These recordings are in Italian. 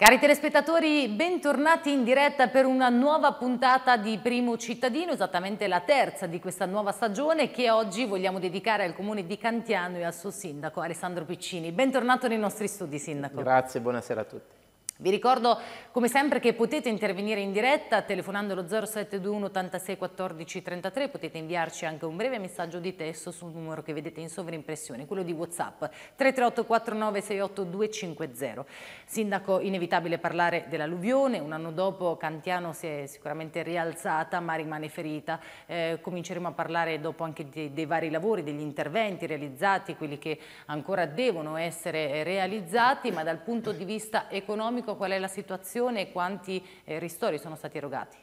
Cari telespettatori, bentornati in diretta per una nuova puntata di Primo Cittadino, esattamente la terza di questa nuova stagione che oggi vogliamo dedicare al comune di Cantiano e al suo sindaco Alessandro Piccini. Bentornato nei nostri studi, sindaco. Grazie, buonasera a tutti. Vi ricordo come sempre che potete intervenire in diretta telefonando lo 0721 86 14 33, potete inviarci anche un breve messaggio di testo sul numero che vedete in sovrimpressione, quello di Whatsapp 338 49 68 250. Sindaco, inevitabile parlare dell'alluvione, un anno dopo Cantiano si è sicuramente rialzata ma rimane ferita, eh, cominceremo a parlare dopo anche dei, dei vari lavori, degli interventi realizzati, quelli che ancora devono essere realizzati, ma dal punto di vista economico economico qual è la situazione e quanti eh, ristori sono stati erogati?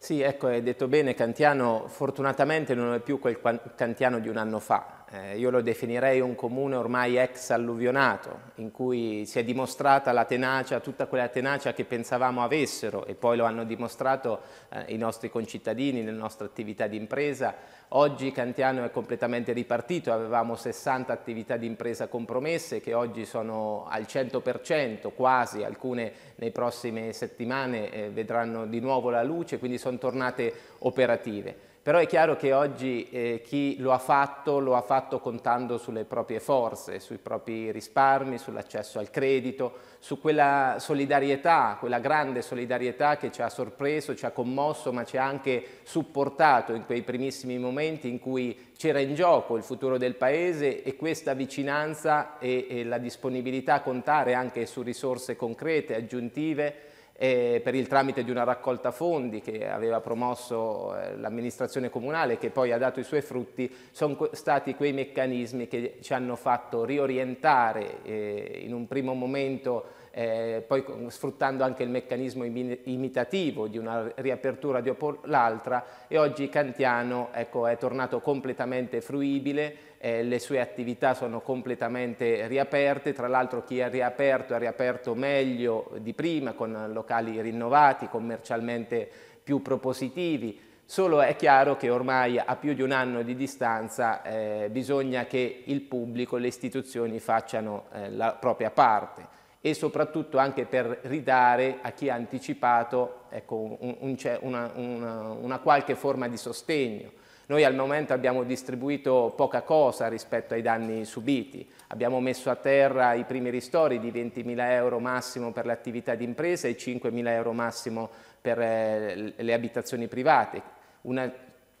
Sì, ecco, hai detto bene, Cantiano fortunatamente non è più quel Cantiano di un anno fa. Eh, io lo definirei un comune ormai ex alluvionato, in cui si è dimostrata la tenacia, tutta quella tenacia che pensavamo avessero e poi lo hanno dimostrato eh, i nostri concittadini, nella nostra attività di impresa, Oggi Cantiano è completamente ripartito, avevamo 60 attività di impresa compromesse che oggi sono al 100%, quasi, alcune nei prossime settimane eh, vedranno di nuovo la luce, quindi sono tornate operative. Però è chiaro che oggi eh, chi lo ha fatto lo ha fatto contando sulle proprie forze, sui propri risparmi, sull'accesso al credito, su quella solidarietà, quella grande solidarietà che ci ha sorpreso, ci ha commosso, ma ci ha anche supportato in quei primissimi momenti in cui c'era in gioco il futuro del Paese e questa vicinanza e, e la disponibilità a contare anche su risorse concrete, aggiuntive, eh, per il tramite di una raccolta fondi che aveva promosso eh, l'amministrazione comunale che poi ha dato i suoi frutti, sono stati quei meccanismi che ci hanno fatto riorientare eh, in un primo momento eh, poi sfruttando anche il meccanismo imitativo di una riapertura dopo l'altra e oggi Cantiano ecco, è tornato completamente fruibile eh, le sue attività sono completamente riaperte, tra l'altro chi ha riaperto ha riaperto meglio di prima, con locali rinnovati, commercialmente più propositivi, Solo è chiaro che ormai a più di un anno di distanza eh, bisogna che il pubblico, le istituzioni facciano eh, la propria parte e soprattutto anche per ridare a chi ha anticipato ecco, un, un, una, una, una qualche forma di sostegno. Noi al momento abbiamo distribuito poca cosa rispetto ai danni subiti, abbiamo messo a terra i primi ristori di 20.000 euro massimo per le attività di impresa e 5.000 euro massimo per eh, le abitazioni private, una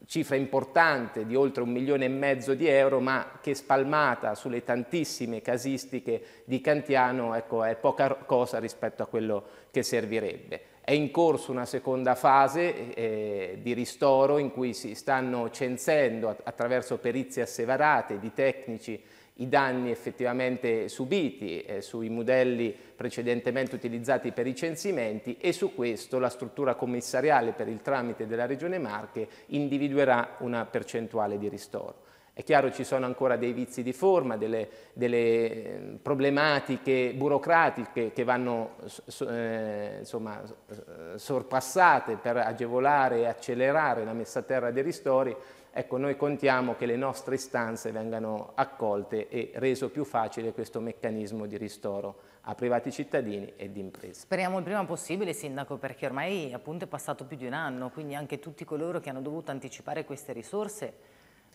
cifra importante di oltre un milione e mezzo di euro, ma che spalmata sulle tantissime casistiche di Cantiano ecco, è poca cosa rispetto a quello che servirebbe. È in corso una seconda fase eh, di ristoro in cui si stanno censendo attraverso perizie asseverate di tecnici i danni effettivamente subiti eh, sui modelli precedentemente utilizzati per i censimenti e su questo la struttura commissariale per il tramite della Regione Marche individuerà una percentuale di ristoro. È chiaro ci sono ancora dei vizi di forma, delle, delle eh, problematiche burocratiche che vanno eh, insomma, eh, sorpassate per agevolare e accelerare la messa a terra dei ristori, Ecco, noi contiamo che le nostre istanze vengano accolte e reso più facile questo meccanismo di ristoro a privati cittadini ed imprese. Speriamo il prima possibile, Sindaco, perché ormai appunto, è passato più di un anno, quindi anche tutti coloro che hanno dovuto anticipare queste risorse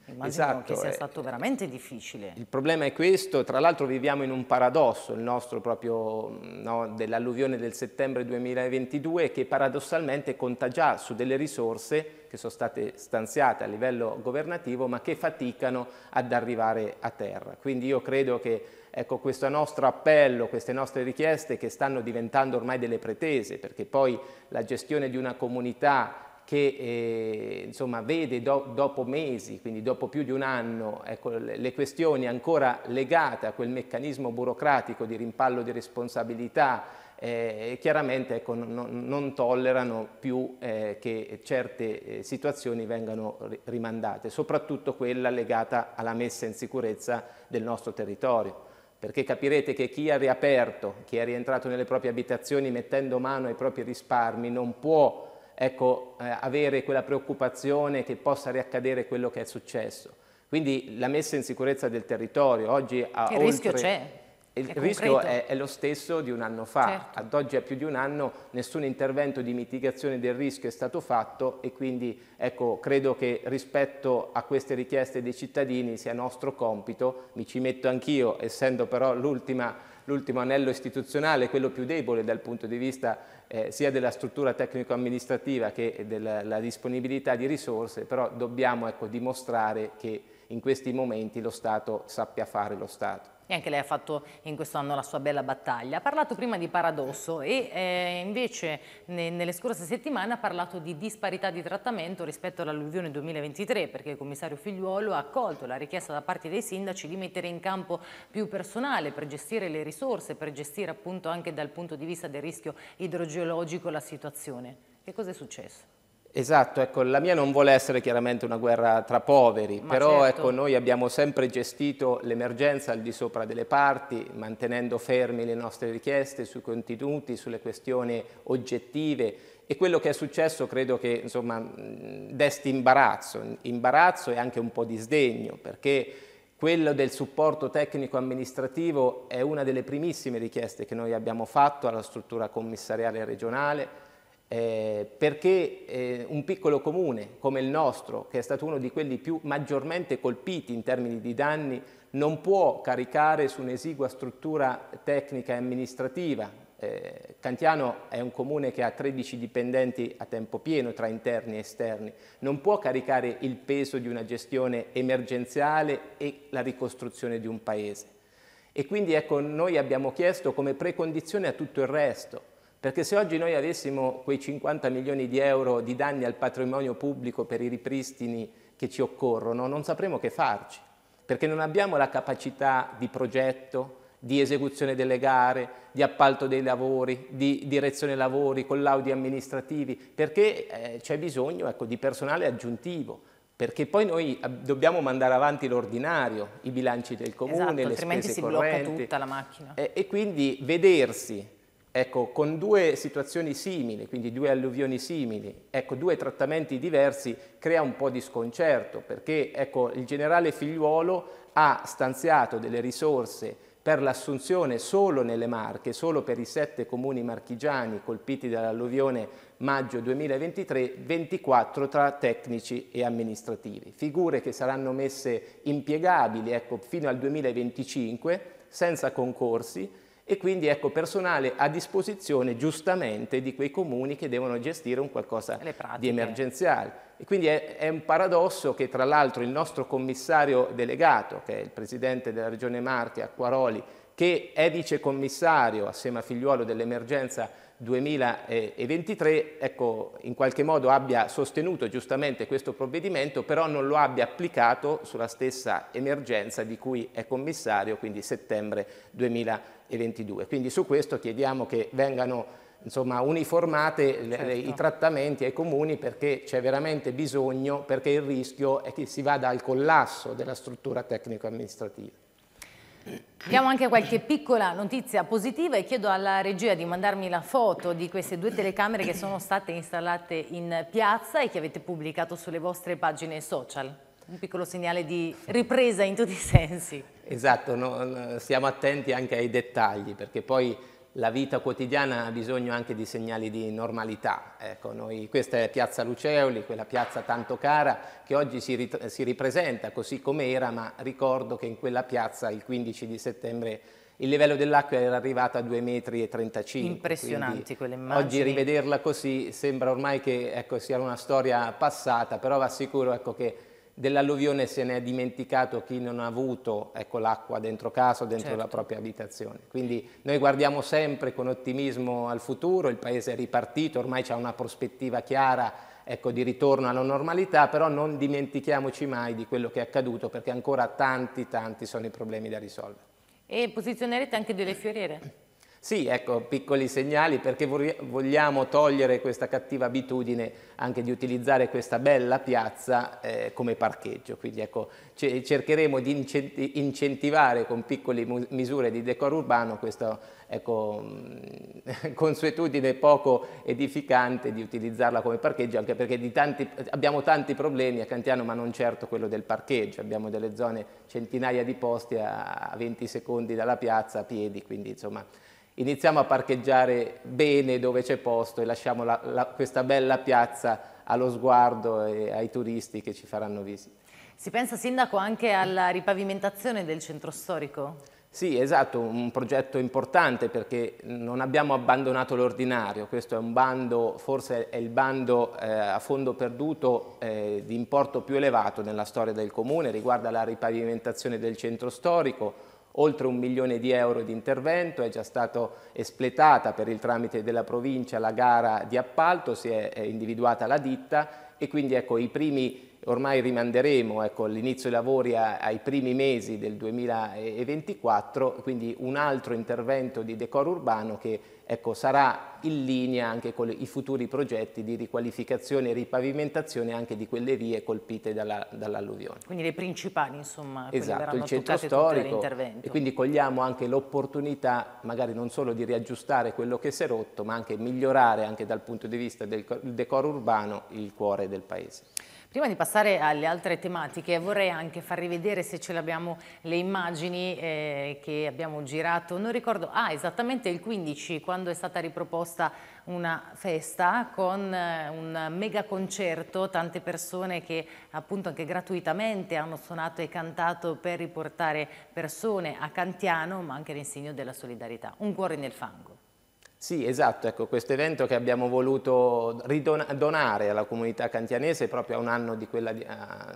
Immagino esatto. che sia eh, stato veramente difficile. Il problema è questo, tra l'altro viviamo in un paradosso, il nostro proprio mm, no, dell'alluvione del settembre 2022 che paradossalmente conta già su delle risorse che sono state stanziate a livello governativo ma che faticano ad arrivare a terra. Quindi io credo che ecco, questo nostro appello, queste nostre richieste che stanno diventando ormai delle pretese perché poi la gestione di una comunità che eh, insomma, vede do, dopo mesi, quindi dopo più di un anno, ecco, le questioni ancora legate a quel meccanismo burocratico di rimpallo di responsabilità, eh, chiaramente ecco, non, non tollerano più eh, che certe eh, situazioni vengano rimandate, soprattutto quella legata alla messa in sicurezza del nostro territorio perché capirete che chi ha riaperto, chi è rientrato nelle proprie abitazioni mettendo mano ai propri risparmi non può ecco, eh, avere quella preoccupazione che possa riaccadere quello che è successo. Quindi la messa in sicurezza del territorio oggi ha che oltre... rischio c'è? Il è rischio è, è, lo stesso di un anno fa, certo. ad oggi a più di un anno nessun intervento di mitigazione del rischio è stato fatto e quindi ecco, credo che rispetto a queste richieste dei cittadini sia nostro compito, mi ci metto anch'io essendo però l'ultimo anello istituzionale, quello più debole dal punto di vista eh, sia della struttura tecnico-amministrativa che della disponibilità di risorse, però dobbiamo ecco, dimostrare che in questi momenti lo Stato sappia fare lo Stato e anche lei ha fatto in questo anno la sua bella battaglia. Ha parlato prima di paradosso e eh, invece ne, nelle scorse settimane ha parlato di disparità di trattamento rispetto all'alluvione 2023 perché il commissario Figliuolo ha accolto la richiesta da parte dei sindaci di mettere in campo più personale per gestire le risorse, per gestire appunto anche dal punto di vista del rischio idrogeologico la situazione. Che cosa è successo? Esatto, ecco, la mia non vuole essere chiaramente una guerra tra poveri, Ma però certo. ecco, noi abbiamo sempre gestito l'emergenza al di sopra delle parti, mantenendo fermi le nostre richieste sui contenuti, sulle questioni oggettive e quello che è successo credo che insomma, desti imbarazzo, imbarazzo e anche un po' di sdegno, perché quello del supporto tecnico amministrativo è una delle primissime richieste che noi abbiamo fatto alla struttura commissariale regionale, eh, perché eh, un piccolo comune come il nostro, che è stato uno di quelli più maggiormente colpiti in termini di danni, non può caricare su un'esigua struttura tecnica e amministrativa. Eh, Cantiano è un comune che ha 13 dipendenti a tempo pieno tra interni e esterni, non può caricare il peso di una gestione emergenziale e la ricostruzione di un paese. E quindi ecco, noi abbiamo chiesto come precondizione a tutto il resto perché se oggi noi avessimo quei 50 milioni di euro di danni al patrimonio pubblico per i ripristini che ci occorrono, non sapremo che farci, perché non abbiamo la capacità di progetto, di esecuzione delle gare, di appalto dei lavori, di direzione lavori, collaudi amministrativi, perché eh, c'è bisogno ecco, di personale aggiuntivo, perché poi noi dobbiamo mandare avanti l'ordinario, i bilanci del comune, esatto, le spese correnti. altrimenti si blocca tutta la macchina. Eh, e quindi vedersi Ecco, con due situazioni simili, quindi due alluvioni simili, ecco, due trattamenti diversi, crea un po' di sconcerto, perché ecco, il generale Figliuolo ha stanziato delle risorse per l'assunzione solo nelle Marche, solo per i sette comuni marchigiani colpiti dall'alluvione maggio 2023, 24 tra tecnici e amministrativi. Figure che saranno messe impiegabili ecco, fino al 2025, senza concorsi, e quindi ecco personale a disposizione giustamente di quei comuni che devono gestire un qualcosa di emergenziale. E quindi è, è un paradosso che tra l'altro il nostro commissario delegato, che è il presidente della regione Marche, Acquaroli, che è vicecommissario assieme a Figliuolo dell'emergenza 2023, ecco, in qualche modo abbia sostenuto giustamente questo provvedimento, però non lo abbia applicato sulla stessa emergenza di cui è commissario, quindi settembre 2023 e 22. Quindi su questo chiediamo che vengano insomma, uniformate certo. le, i certo. trattamenti ai comuni perché c'è veramente bisogno, perché il rischio è che si vada al collasso della struttura tecnico-amministrativa. Abbiamo anche qualche piccola notizia positiva e chiedo alla regia di mandarmi la foto di queste due telecamere che sono state installate in piazza e che avete pubblicato sulle vostre pagine social un piccolo segnale di ripresa in tutti i sensi. Esatto, no, stiamo attenti anche ai dettagli perché poi la vita quotidiana ha bisogno anche di segnali di normalità. Ecco, noi, questa è Piazza Luceoli, quella piazza tanto cara che oggi si, si ripresenta così com'era, ma ricordo che in quella piazza il 15 di settembre il livello dell'acqua era arrivato a 2,35 metri. Impressionanti quelle immagini. Oggi rivederla così sembra ormai che ecco, sia una storia passata, però vi assicuro ecco, che dell'alluvione se ne è dimenticato chi non ha avuto ecco, l'acqua dentro casa o dentro certo. la propria abitazione. Quindi noi guardiamo sempre con ottimismo al futuro, il paese è ripartito, ormai c'è una prospettiva chiara ecco, di ritorno alla normalità, però non dimentichiamoci mai di quello che è accaduto perché ancora tanti tanti sono i problemi da risolvere. E posizionerete anche delle fioriere? Sì, ecco, piccoli segnali perché vogliamo togliere questa cattiva abitudine anche di utilizzare questa bella piazza eh, come parcheggio. Quindi ecco, cercheremo di incentivare con piccole misure di decoro urbano questa ecco, mm, consuetudine poco edificante di utilizzarla come parcheggio, anche perché tanti, abbiamo tanti problemi a Cantiano, ma non certo quello del parcheggio. Abbiamo delle zone, centinaia di posti a 20 secondi dalla piazza a piedi, quindi insomma iniziamo a parcheggiare bene dove c'è posto e lasciamo la, la, questa bella piazza allo sguardo e ai turisti che ci faranno visita. Si pensa, Sindaco, anche alla ripavimentazione del centro storico? Sì, esatto, un progetto importante perché non abbiamo abbandonato l'ordinario, questo è un bando, forse è il bando eh, a fondo perduto eh, di importo più elevato nella storia del Comune, riguarda la ripavimentazione del centro storico, oltre un milione di euro di intervento, è già stata espletata per il tramite della provincia la gara di appalto, si è individuata la ditta e quindi ecco, i primi ormai rimanderemo ecco, l'inizio dei lavori a, ai primi mesi del 2024, quindi un altro intervento di decoro urbano che ecco, sarà in linea anche con i futuri progetti di riqualificazione e ripavimentazione anche di quelle vie colpite dall'alluvione. quindi le principali insomma, esatto, il centro storico e quindi cogliamo anche l'opportunità magari non solo di riaggiustare quello che si è rotto ma anche migliorare anche dal punto di vista del decoro urbano il cuore del paese. Prima di passare alle altre tematiche vorrei anche farvi vedere se ce l'abbiamo le immagini eh, che abbiamo girato, non ricordo, ah esattamente il 15 quando è stata riproposta una festa con eh, un mega concerto, tante persone che appunto anche gratuitamente hanno suonato e cantato per riportare persone a Cantiano ma anche all'insegno della solidarietà, un cuore nel fango. Sì, esatto, ecco, questo evento che abbiamo voluto ridonare alla comunità cantianese proprio a un anno di quella,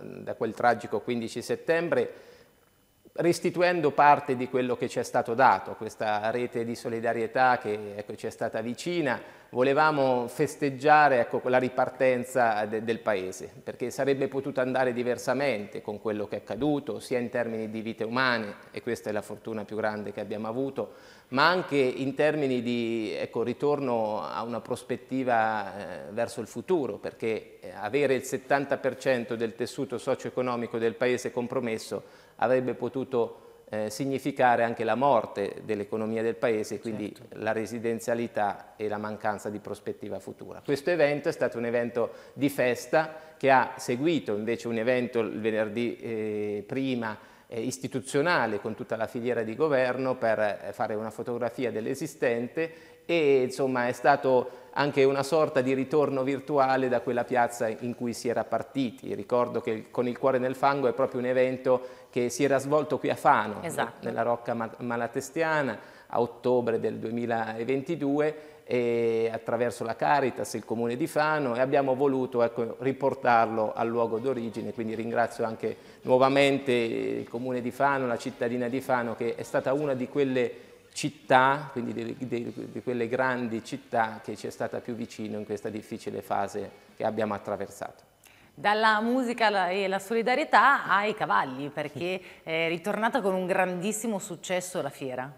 da quel tragico 15 settembre, restituendo parte di quello che ci è stato dato, questa rete di solidarietà che ecco, ci è stata vicina, volevamo festeggiare ecco, la ripartenza de del Paese, perché sarebbe potuto andare diversamente con quello che è accaduto, sia in termini di vite umane, e questa è la fortuna più grande che abbiamo avuto, ma anche in termini di ecco, ritorno a una prospettiva eh, verso il futuro, perché eh, avere il 70% del tessuto socio-economico del Paese compromesso avrebbe potuto eh, significare anche la morte dell'economia del Paese, quindi certo. la residenzialità e la mancanza di prospettiva futura. Questo evento è stato un evento di festa che ha seguito invece un evento il venerdì eh, prima eh, istituzionale con tutta la filiera di governo per eh, fare una fotografia dell'esistente e insomma è stato anche una sorta di ritorno virtuale da quella piazza in cui si era partiti. Ricordo che con il cuore nel fango è proprio un evento che si era svolto qui a Fano, esatto. nella Rocca Malatestiana, a ottobre del 2022 e attraverso la Caritas, il Comune di Fano e abbiamo voluto ecco, riportarlo al luogo d'origine, quindi ringrazio anche nuovamente il Comune di Fano, la cittadina di Fano che è stata una di quelle città, quindi di, di, di quelle grandi città che ci è stata più vicino in questa difficile fase che abbiamo attraversato dalla musica e la solidarietà ai cavalli perché è ritornata con un grandissimo successo la fiera.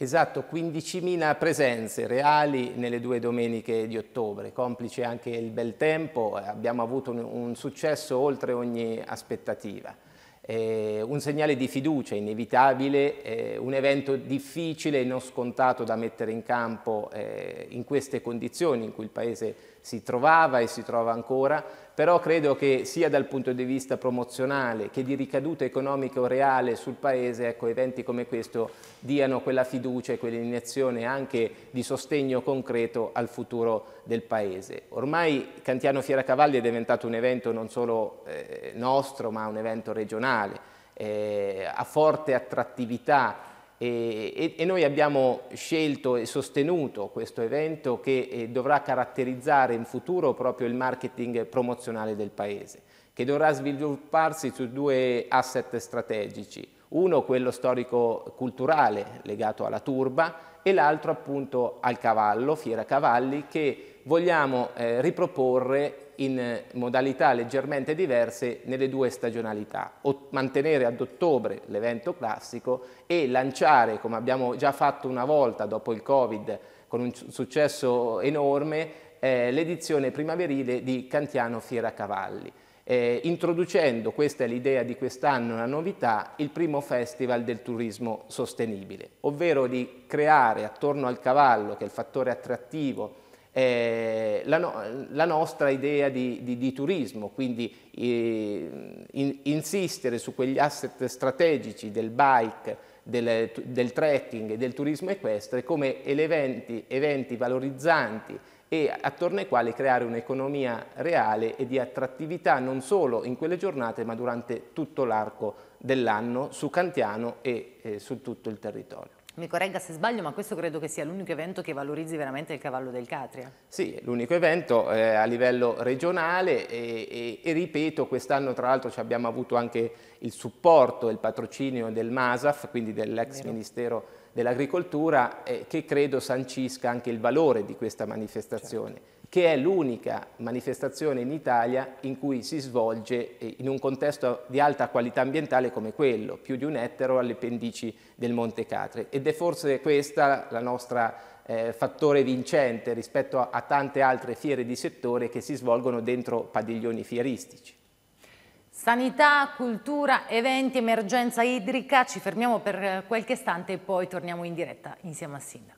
Esatto, 15.000 presenze reali nelle due domeniche di ottobre, complice anche il bel tempo, eh, abbiamo avuto un, un successo oltre ogni aspettativa. Eh, un segnale di fiducia inevitabile, eh, un evento difficile e non scontato da mettere in campo eh, in queste condizioni in cui il Paese si trovava e si trova ancora, però credo che sia dal punto di vista promozionale che di ricaduta economica o reale sul Paese, ecco, eventi come questo diano quella fiducia e quell'iniezione anche di sostegno concreto al futuro del Paese. Ormai Cantiano Fiera Cavalli è diventato un evento non solo eh, nostro, ma un evento regionale, eh, a forte attrattività e, e, noi abbiamo scelto e sostenuto questo evento che eh, dovrà caratterizzare in futuro proprio il marketing promozionale del Paese, che dovrà svilupparsi su due asset strategici, uno quello storico-culturale legato alla turba e l'altro appunto al cavallo, Fiera Cavalli, che vogliamo eh, riproporre in modalità leggermente diverse nelle due stagionalità, mantenere ad ottobre l'evento classico e lanciare, come abbiamo già fatto una volta dopo il Covid, con un successo enorme, eh, l'edizione primaverile di Cantiano Fiera Cavalli. Eh, introducendo, questa è l'idea di quest'anno, una novità, il primo festival del turismo sostenibile, ovvero di creare attorno al cavallo, che è il fattore attrattivo eh, la, no, la, nostra idea di, di, di turismo, quindi eh, in, insistere su quegli asset strategici del bike, del, del trekking e del turismo equestre come eventi, eventi valorizzanti e attorno ai quali creare un'economia reale e di attrattività non solo in quelle giornate ma durante tutto l'arco dell'anno su Cantiano e eh, su tutto il territorio mi corregga se sbaglio, ma questo credo che sia l'unico evento che valorizzi veramente il cavallo del Catria. Sì, l'unico evento eh, a livello regionale e, e, e ripeto, quest'anno tra l'altro abbiamo avuto anche il supporto e il patrocinio del MASAF, quindi dell'ex Ministero dell'Agricoltura, eh, che credo sancisca anche il valore di questa manifestazione. Certo che è l'unica manifestazione in Italia in cui si svolge eh, in un contesto di alta qualità ambientale come quello, più di un ettaro alle pendici del Monte Catre. Ed è forse questa la nostra eh, fattore vincente rispetto a, a tante altre fiere di settore che si svolgono dentro padiglioni fieristici. Sanità, cultura, eventi, emergenza idrica, ci fermiamo per eh, qualche istante e poi torniamo in diretta insieme al Sindaco.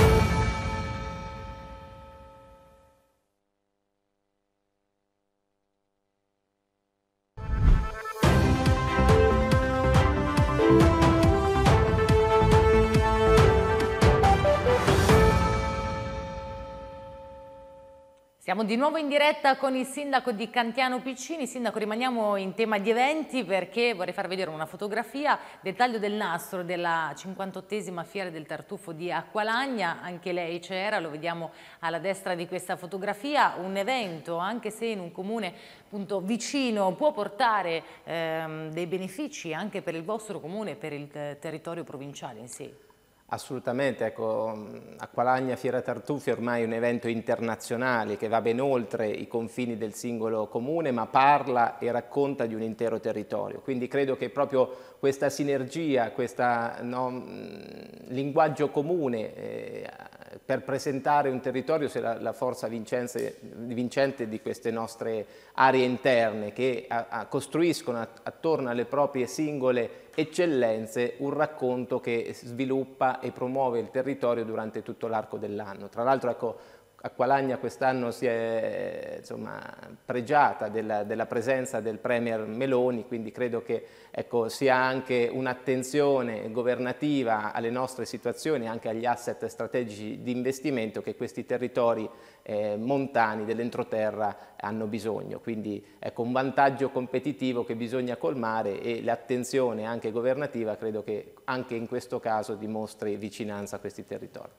Siamo di nuovo in diretta con il sindaco di Cantiano Piccini. Sindaco, rimaniamo in tema di eventi perché vorrei far vedere una fotografia del taglio del nastro della 58esima Fiera del Tartufo di Acqualagna. Anche lei c'era, lo vediamo alla destra di questa fotografia. Un evento, anche se in un comune appunto, vicino, può portare ehm, dei benefici anche per il vostro comune e per il eh, territorio provinciale in sé. Assolutamente, ecco, Acqualagna Fiera Tartufi ormai è un evento internazionale che va ben oltre i confini del singolo comune, ma parla e racconta di un intero territorio. Quindi credo che proprio questa sinergia, questo no, linguaggio comune eh, per presentare un territorio se la, la forza vincenze, vincente di queste nostre aree interne che a, a costruiscono attorno alle proprie singole eccellenze un racconto che sviluppa e promuove il territorio durante tutto l'arco dell'anno. Tra l'altro ecco, Acqualagna quest'anno si è insomma, pregiata della, della, presenza del Premier Meloni, quindi credo che ecco, sia anche un'attenzione governativa alle nostre situazioni, anche agli asset strategici di investimento che questi territori eh, montani dell'entroterra hanno bisogno. Quindi ecco, un vantaggio competitivo che bisogna colmare e l'attenzione anche governativa credo che anche in questo caso dimostri vicinanza a questi territori.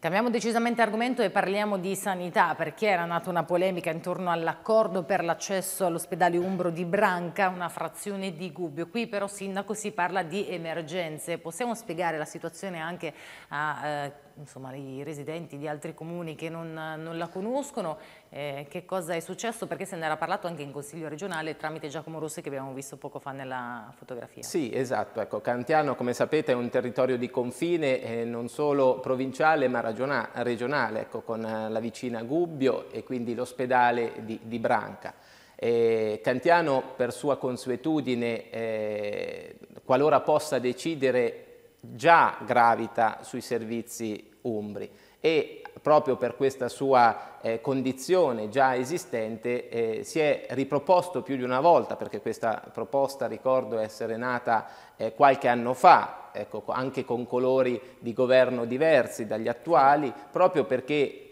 Cambiamo decisamente argomento e parliamo di sanità perché era nata una polemica intorno all'accordo per l'accesso all'ospedale Umbro di Branca, una frazione di Gubbio. Qui però Sindaco si parla di emergenze. Possiamo spiegare la situazione anche a eh, insomma, i residenti di altri comuni che non, non la conoscono, eh, che cosa è successo? Perché se ne era parlato anche in Consiglio regionale tramite Giacomo Rossi che abbiamo visto poco fa nella fotografia. Sì, esatto. Ecco, Cantiano, come sapete, è un territorio di confine eh, non solo provinciale ma regionale, ecco, con eh, la vicina Gubbio e quindi l'ospedale di, di Branca. Eh, Cantiano per sua consuetudine, eh, qualora possa decidere, già gravita sui servizi umbri e proprio per questa sua eh, condizione già esistente eh, si è riproposto più di una volta, perché questa proposta ricordo essere nata eh, qualche anno fa, ecco, anche con colori di governo diversi dagli attuali, proprio perché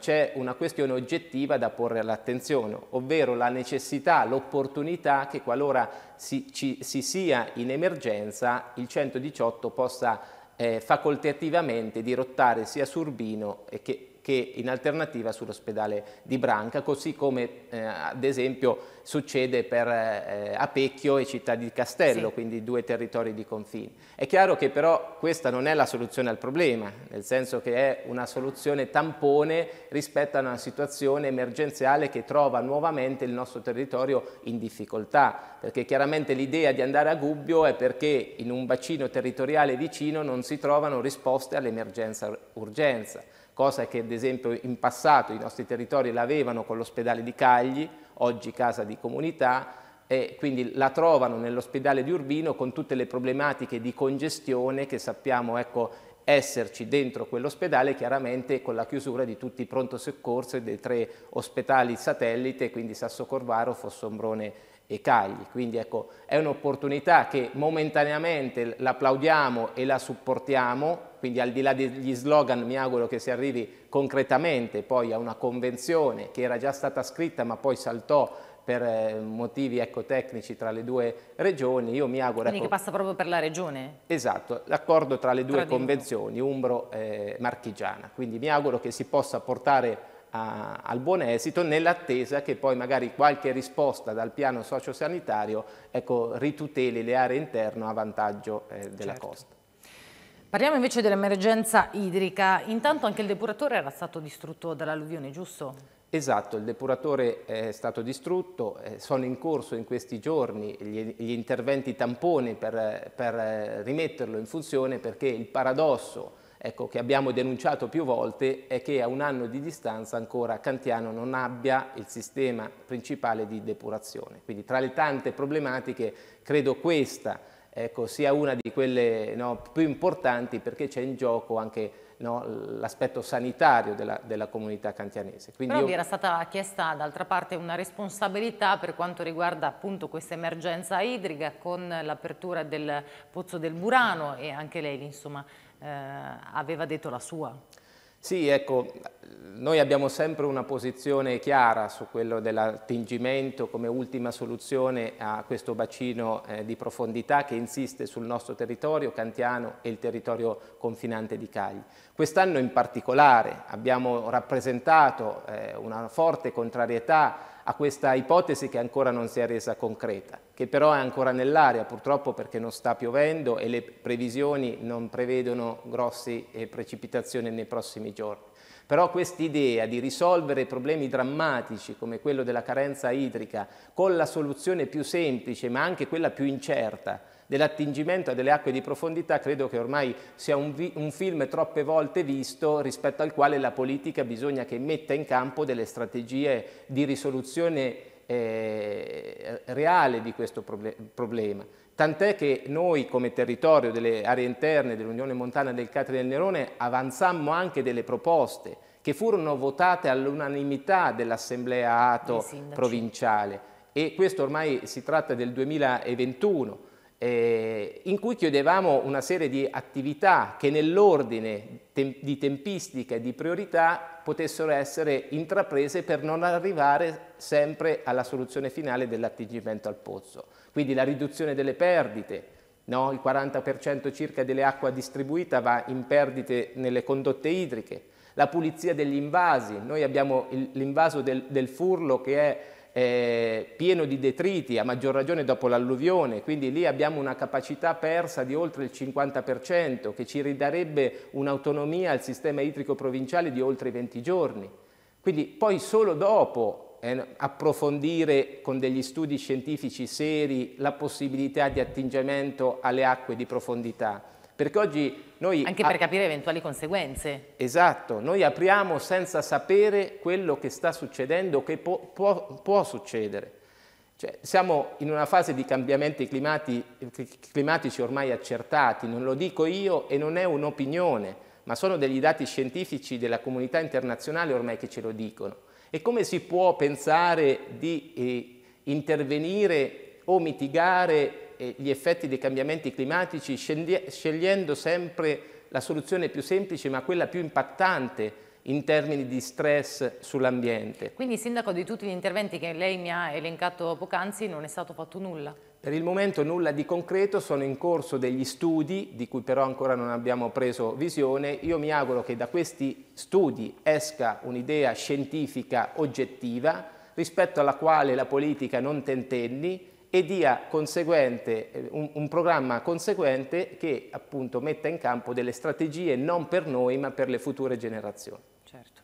c'è una questione oggettiva da porre all'attenzione, ovvero la necessità, l'opportunità che qualora si, ci, si sia in emergenza il 118 possa eh, facoltativamente dirottare sia su Urbino che che in alternativa sull'ospedale di Branca, così come eh, ad esempio succede per eh, Apecchio e Città di Castello, sì. quindi due territori di confine. È chiaro che però questa non è la soluzione al problema, nel senso che è una soluzione tampone rispetto a una situazione emergenziale che trova nuovamente il nostro territorio in difficoltà, perché chiaramente l'idea di andare a Gubbio è perché in un bacino territoriale vicino non si trovano risposte all'emergenza urgenza cosa che ad esempio in passato i nostri territori l'avevano con l'ospedale di Cagli, oggi casa di comunità, e quindi la trovano nell'ospedale di Urbino con tutte le problematiche di congestione che sappiamo ecco, esserci dentro quell'ospedale chiaramente con la chiusura di tutti i pronto soccorso e dei tre ospedali satellite, quindi Sasso Corvaro, Fossombrone e Cagli. Quindi ecco, è un'opportunità che momentaneamente l'applaudiamo e la supportiamo, quindi al di là degli slogan mi auguro che si arrivi concretamente poi a una convenzione che era già stata scritta ma poi saltò per eh, motivi ecco, tecnici tra le due regioni, io mi auguro... Quindi ecco, che passa proprio per la regione? Esatto, l'accordo tra le due tra convenzioni, Umbro-Marchigiana, quindi mi auguro che si possa portare a, al buon esito nell'attesa che poi magari qualche risposta dal piano sociosanitario ecco, rituteli le aree interne a vantaggio eh, della certo. costa. Parliamo invece dell'emergenza idrica. Intanto anche il depuratore era stato distrutto dall'alluvione, giusto? Esatto, il depuratore eh, è stato distrutto, eh, sono in corso in questi giorni gli, interventi tamponi per, per eh, rimetterlo in funzione perché il paradosso ecco, che abbiamo denunciato più volte è che a un anno di distanza ancora Cantiano non abbia il sistema principale di depurazione. Quindi tra le tante problematiche credo questa ecco, sia una di quelle no, più importanti perché c'è in gioco anche no, l'aspetto sanitario della, della, comunità cantianese. Quindi Però io... vi era stata chiesta d'altra parte una responsabilità per quanto riguarda appunto questa emergenza idrica con l'apertura del Pozzo del Burano e anche lei insomma eh, aveva detto la sua. Sì, ecco, noi abbiamo sempre una posizione chiara su quello dell'attingimento come ultima soluzione a questo bacino eh, di profondità che insiste sul nostro territorio cantiano e il territorio confinante di Cagli. Quest'anno in particolare abbiamo rappresentato eh, una forte contrarietà a questa ipotesi che ancora non si è resa concreta, che però è ancora nell'aria purtroppo perché non sta piovendo e le previsioni non prevedono grossi eh, precipitazioni nei prossimi giorni. Però quest'idea di risolvere problemi drammatici come quello della carenza idrica con la soluzione più semplice ma anche quella più incerta dell'attingimento delle acque di profondità credo che ormai sia un, un film troppe volte visto rispetto al quale la politica bisogna che metta in campo delle strategie di risoluzione eh, reale di questo proble problema. Tant'è che noi come territorio delle aree interne dell'Unione Montana del Catri del Nerone avanzammo anche delle proposte che furono votate all'unanimità dell'Assemblea Ato provinciale e questo ormai si tratta del 2021 eh, in cui chiedevamo una serie di attività che nell'ordine tem di tempistica e di priorità potessero essere intraprese per non arrivare sempre alla soluzione finale dell'attingimento al pozzo. Quindi la riduzione delle perdite, no? il 40% circa delle acqua distribuita va in perdite nelle condotte idriche, la pulizia degli invasi, noi abbiamo l'invaso del, del furlo che è eh, pieno di detriti, a maggior ragione dopo l'alluvione, quindi lì abbiamo una capacità persa di oltre il 50% che ci ridarebbe un'autonomia al sistema idrico provinciale di oltre 20 giorni. Quindi poi solo dopo eh, approfondire con degli studi scientifici seri la possibilità di attingimento alle acque di profondità. Perché oggi noi... Anche per capire eventuali conseguenze. Esatto, noi apriamo senza sapere quello che sta succedendo che può, può, può succedere. Cioè, siamo in una fase di cambiamenti climati, climatici ormai accertati, non lo dico io e non è un'opinione, ma sono degli dati scientifici della comunità internazionale ormai che ce lo dicono. E come si può pensare di eh, intervenire o mitigare gli effetti dei cambiamenti climatici scegliendo sempre la soluzione più semplice ma quella più impattante in termini di stress sull'ambiente. Quindi Sindaco di tutti gli interventi che lei mi ha elencato poc'anzi non è stato fatto nulla? Per il momento nulla di concreto, sono in corso degli studi di cui però ancora non abbiamo preso visione. Io mi auguro che da questi studi esca un'idea scientifica oggettiva rispetto alla quale la politica non tentenni, e dia eh, un, un, programma conseguente che appunto metta in campo delle strategie non per noi ma per le future generazioni. Certo.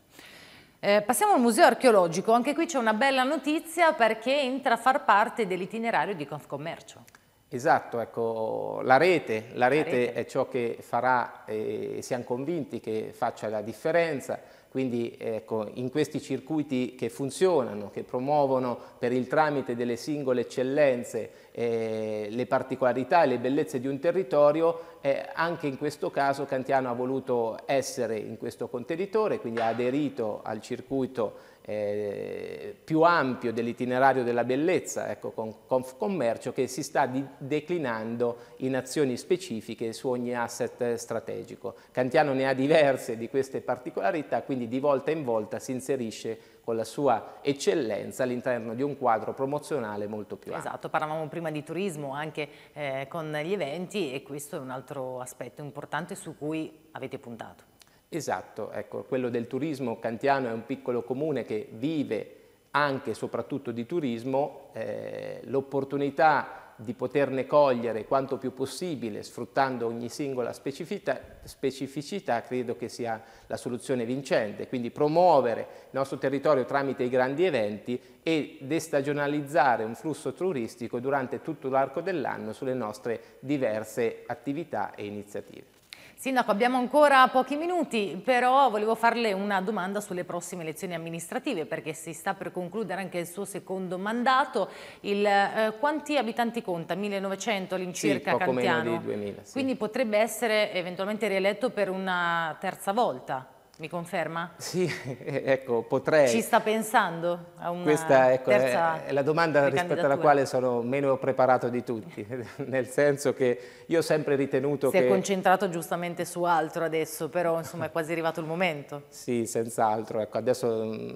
Eh, passiamo al museo archeologico, anche qui c'è una bella notizia perché entra a far parte dell'itinerario di Confcommercio. Esatto, ecco, la rete, la rete, la rete. è ciò che farà eh, siamo convinti che faccia la differenza quindi ecco, in questi circuiti che funzionano, che promuovono per il tramite delle singole eccellenze eh, le particolarità e le bellezze di un territorio, eh, anche in questo caso Cantiano ha voluto essere in questo contenitore, quindi ha aderito al circuito eh, più ampio dell'itinerario della bellezza, ecco, con Confcommercio, che si sta declinando in azioni specifiche su ogni asset strategico. Cantiano ne ha diverse di queste particolarità, quindi di volta in volta si inserisce con la sua eccellenza all'interno di un quadro promozionale molto più ampio. Esatto, parlavamo prima di turismo anche eh, con gli eventi e questo è un altro aspetto importante su cui avete puntato. Esatto, ecco, quello del turismo Cantiano è un piccolo comune che vive anche e soprattutto di turismo, eh, l'opportunità di poterne cogliere quanto più possibile sfruttando ogni singola specificità, credo che sia la soluzione vincente, quindi promuovere il nostro territorio tramite i grandi eventi e destagionalizzare un flusso turistico durante tutto l'arco dell'anno sulle nostre diverse attività e iniziative. Sindaco, abbiamo ancora pochi minuti, però volevo farle una domanda sulle prossime elezioni amministrative, perché si sta per concludere anche il suo secondo mandato. Il, eh, quanti abitanti conta? 1900 all'incirca sì, Cantiano? Meno di 2000, sì. Quindi potrebbe essere eventualmente rieletto per una terza volta? Mi conferma? Sì, ecco, potrei. Ci sta pensando a una Questa ecco, è, è, la domanda rispetto alla quale sono meno preparato di tutti, nel senso che io ho sempre ritenuto si che... Si è concentrato giustamente su altro adesso, però insomma è quasi arrivato il momento. sì, senz'altro, ecco, adesso mm,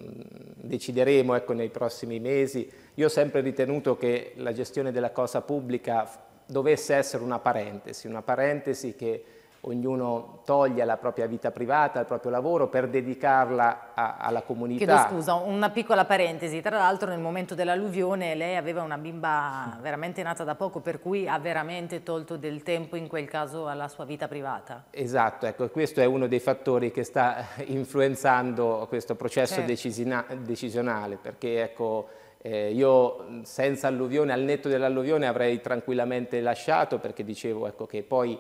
decideremo ecco, nei prossimi mesi. Io ho sempre ritenuto che la gestione della cosa pubblica dovesse essere una parentesi, una parentesi che ognuno toglie la propria vita privata, il proprio lavoro per dedicarla a, alla comunità. Chiedo scusa, una piccola parentesi, tra l'altro nel momento dell'alluvione lei aveva una bimba veramente nata da poco per cui ha veramente tolto del tempo in quel caso alla sua vita privata. Esatto, ecco, questo è uno dei fattori che sta influenzando questo processo certo. decisionale perché ecco, eh, io senza alluvione, al netto dell'alluvione avrei tranquillamente lasciato perché dicevo ecco, che poi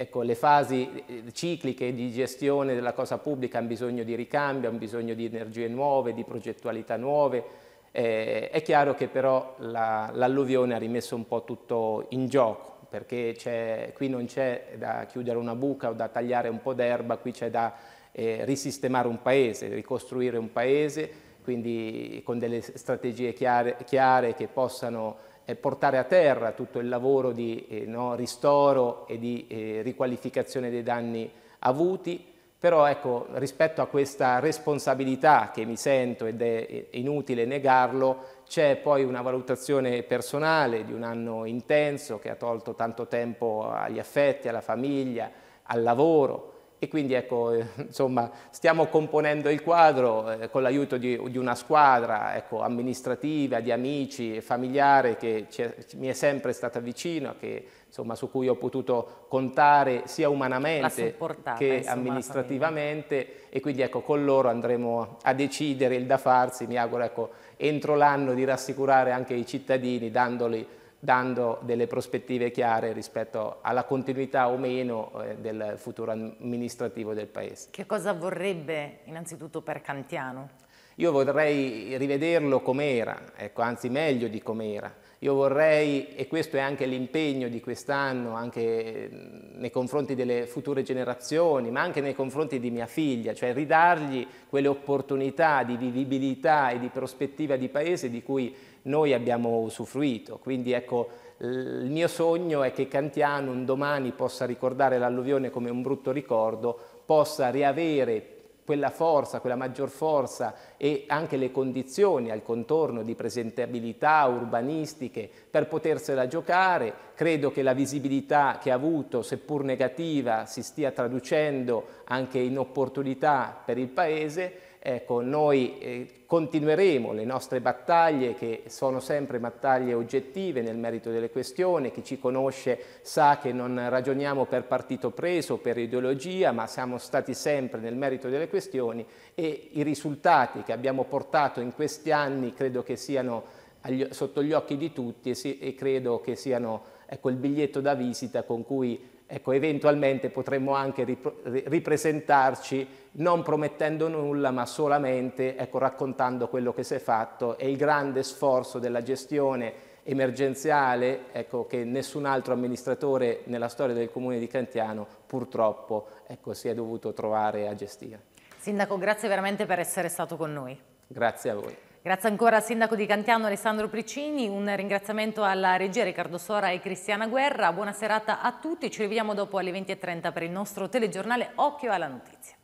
Ecco, le fasi eh, cicliche di gestione della cosa pubblica hanno bisogno di ricambio, hanno bisogno di energie nuove, di progettualità nuove. Eh, è chiaro che però l'alluvione ha rimesso un po' tutto in gioco, perché qui non c'è da chiudere una buca o da tagliare un po' d'erba, qui c'è da eh, risistemare un paese, ricostruire un paese, quindi con delle strategie chiare, chiare che possano eh, portare a terra tutto il lavoro di eh, no, ristoro e di eh, riqualificazione dei danni avuti, però ecco, rispetto a questa responsabilità che mi sento ed è eh, inutile negarlo, c'è poi una valutazione personale di un anno intenso che ha tolto tanto tempo agli affetti, alla famiglia, al lavoro, e quindi ecco, eh, insomma, stiamo componendo il quadro eh, con l'aiuto di, di, una squadra ecco, amministrativa, di amici e familiari che è, mi è sempre stata vicino, che, insomma, su cui ho potuto contare sia umanamente che amministrativamente e quindi ecco, con loro andremo a decidere il da farsi, mi auguro ecco, entro l'anno di rassicurare anche i cittadini dandoli dando delle prospettive chiare rispetto alla continuità o meno eh, del futuro amministrativo del Paese. Che cosa vorrebbe innanzitutto per Cantiano? Io vorrei rivederlo com'era, ecco, anzi meglio di com'era. Io vorrei, e questo è anche l'impegno di quest'anno, anche nei confronti delle future generazioni, ma anche nei confronti di mia figlia, cioè ridargli quelle opportunità di vivibilità e di prospettiva di paese di cui noi abbiamo usufruito. Quindi ecco, il mio sogno è che Cantiano un domani possa ricordare l'alluvione come un brutto ricordo, possa riavere quella forza, quella maggior forza e anche le condizioni al contorno di presentabilità urbanistiche per potersela giocare. Credo che la visibilità che ha avuto, seppur negativa, si stia traducendo anche in opportunità per il Paese Ecco, noi eh, continueremo le nostre battaglie che sono sempre battaglie oggettive nel merito delle questioni, chi ci conosce sa che non ragioniamo per partito preso, per ideologia, ma siamo stati sempre nel merito delle questioni e i risultati che abbiamo portato in questi anni credo che siano agli, sotto gli occhi di tutti e, si, e credo che siano ecco, il biglietto da visita con cui ecco, eventualmente potremmo anche rip ripresentarci non promettendo nulla ma solamente ecco, raccontando quello che si è fatto e il grande sforzo della gestione emergenziale ecco, che nessun altro amministratore nella storia del comune di Cantiano purtroppo ecco, si è dovuto trovare a gestire. Sindaco, grazie veramente per essere stato con noi. Grazie a voi. Grazie ancora al sindaco di Cantiano Alessandro Pricini, un ringraziamento alla regia Riccardo Sora e Cristiana Guerra, buona serata a tutti, ci rivediamo dopo alle 20.30 per il nostro telegiornale Occhio alla Notizia.